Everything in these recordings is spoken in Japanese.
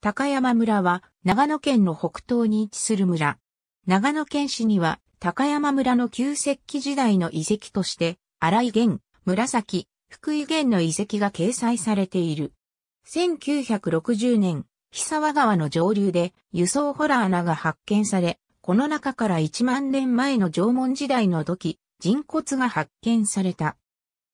高山村は長野県の北東に位置する村。長野県市には高山村の旧石器時代の遺跡として荒井源、紫、福井源の遺跡が掲載されている。1960年、久和川の上流で輸送ホラー穴が発見され、この中から1万年前の縄文時代の時、人骨が発見された。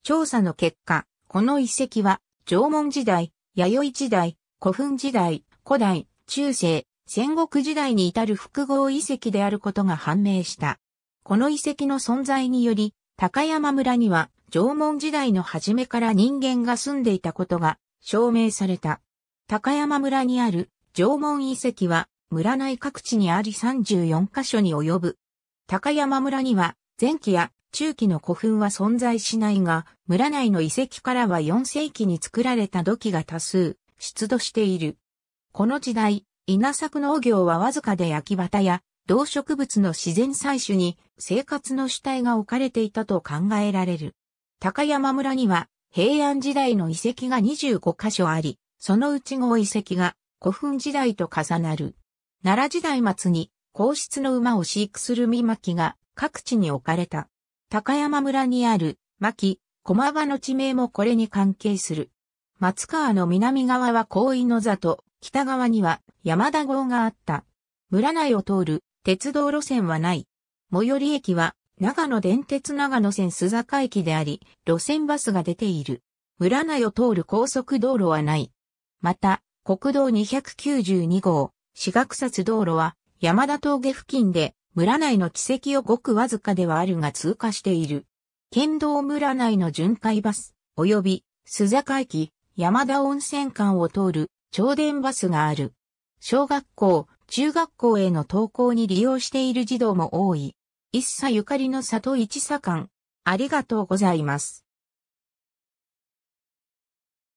調査の結果、この遺跡は縄文時代、弥生時代、古墳時代、古代、中世、戦国時代に至る複合遺跡であることが判明した。この遺跡の存在により、高山村には縄文時代の初めから人間が住んでいたことが証明された。高山村にある縄文遺跡は村内各地にあり34カ所に及ぶ。高山村には前期や中期の古墳は存在しないが、村内の遺跡からは4世紀に作られた土器が多数出土している。この時代、稲作農業はわずかで焼き畑や動植物の自然採取に生活の主体が置かれていたと考えられる。高山村には平安時代の遺跡が25カ所あり、そのうち5遺跡が古墳時代と重なる。奈良時代末に皇室の馬を飼育する見巻が各地に置かれた。高山村にある巻、駒場の地名もこれに関係する。松川の南側は高井の里、北側には山田号があった。村内を通る鉄道路線はない。最寄り駅は長野電鉄長野線須坂駅であり、路線バスが出ている。村内を通る高速道路はない。また、国道292号、四角札道路は山田峠付近で村内の軌跡をごくわずかではあるが通過している。県道村内の巡回バス、及び須坂駅、山田温泉間を通る超電バスがある。小学校、中学校への登校に利用している児童も多い。一茶ゆかりの里一茶館。ありがとうございます。